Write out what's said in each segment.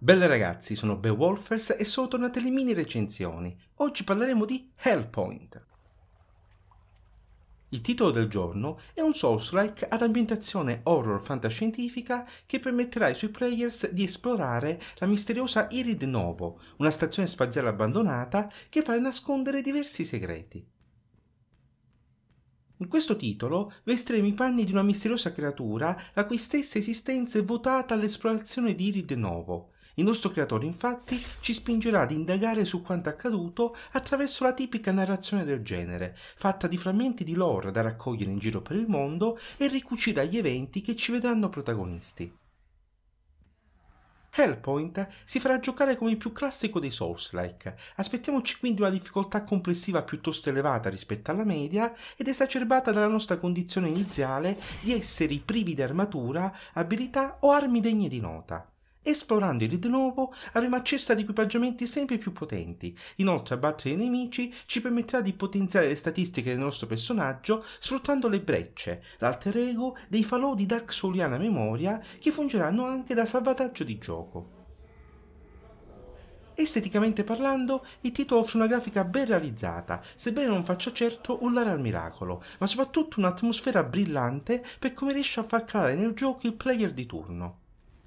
Belle ragazzi, sono Beowulfers e sono tornate le mini recensioni. Oggi parleremo di Hellpoint. Il titolo del giorno è un Souls-like ad ambientazione horror fantascientifica che permetterà ai suoi players di esplorare la misteriosa Irid Novo, una stazione spaziale abbandonata che pare nascondere diversi segreti. In questo titolo vestiremo i panni di una misteriosa creatura la cui stessa esistenza è votata all'esplorazione di Irid Novo, il nostro creatore infatti ci spingerà ad indagare su quanto accaduto attraverso la tipica narrazione del genere, fatta di frammenti di lore da raccogliere in giro per il mondo e ricucire agli eventi che ci vedranno protagonisti. Hellpoint si farà giocare come il più classico dei Souls-like. Aspettiamoci quindi una difficoltà complessiva piuttosto elevata rispetto alla media ed esacerbata dalla nostra condizione iniziale di esseri privi di armatura, abilità o armi degne di nota. Esplorandoli di nuovo avremo accesso ad equipaggiamenti sempre più potenti. Inoltre abbattere i nemici ci permetterà di potenziare le statistiche del nostro personaggio sfruttando le brecce, l'alter ego dei falò di Dark Souliana memoria che fungeranno anche da salvataggio di gioco. Esteticamente parlando, il titolo offre una grafica ben realizzata, sebbene non faccia certo urlare al miracolo, ma soprattutto un'atmosfera brillante per come riesce a far calare nel gioco il player di turno.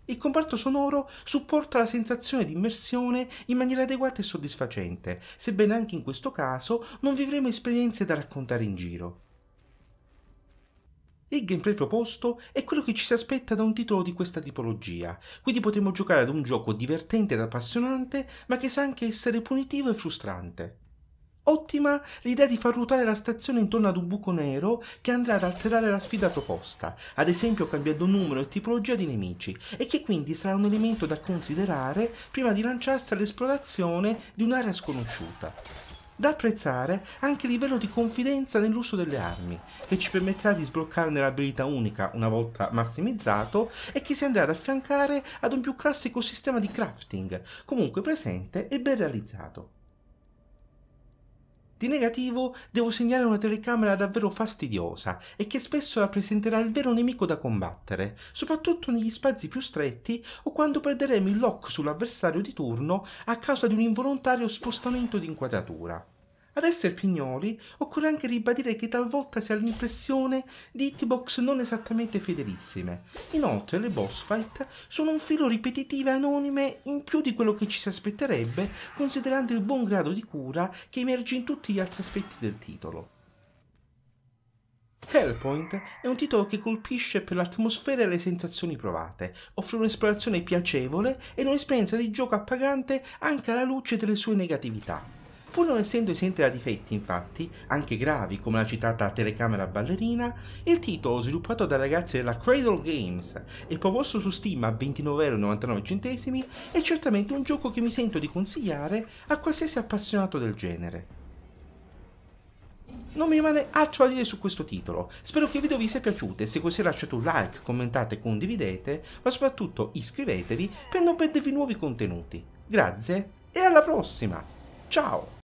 Il comparto sonoro supporta la sensazione di immersione in maniera adeguata e soddisfacente, sebbene anche in questo caso non vivremo esperienze da raccontare in giro. Il gameplay proposto è quello che ci si aspetta da un titolo di questa tipologia, quindi potremo giocare ad un gioco divertente ed appassionante, ma che sa anche essere punitivo e frustrante. Ottima l'idea di far ruotare la stazione intorno ad un buco nero che andrà ad alterare la sfida proposta, ad esempio cambiando numero e tipologia di nemici, e che quindi sarà un elemento da considerare prima di lanciarsi all'esplorazione di un'area sconosciuta. Da apprezzare anche il livello di confidenza nell'uso delle armi, che ci permetterà di sbloccarne l'abilità unica una volta massimizzato e che si andrà ad affiancare ad un più classico sistema di crafting, comunque presente e ben realizzato. Di negativo, devo segnare una telecamera davvero fastidiosa e che spesso rappresenterà il vero nemico da combattere, soprattutto negli spazi più stretti o quando perderemo il lock sull'avversario di turno a causa di un involontario spostamento di inquadratura. Ad essere pignoli, occorre anche ribadire che talvolta si ha l'impressione di hitbox non esattamente fedelissime. Inoltre le boss fight sono un filo ripetitive e anonime in più di quello che ci si aspetterebbe considerando il buon grado di cura che emerge in tutti gli altri aspetti del titolo. Hellpoint è un titolo che colpisce per l'atmosfera e le sensazioni provate, offre un'esplorazione piacevole e un'esperienza di gioco appagante anche alla luce delle sue negatività. Pur non essendo esente da difetti, infatti, anche gravi come la citata telecamera ballerina, il titolo sviluppato dai ragazzi della Cradle Games e proposto su Steam a 29,99€ è certamente un gioco che mi sento di consigliare a qualsiasi appassionato del genere. Non mi rimane altro da dire su questo titolo, spero che il video vi sia piaciuto e se così lasciate un like, commentate e condividete, ma soprattutto iscrivetevi per non perdervi nuovi contenuti. Grazie e alla prossima! Ciao!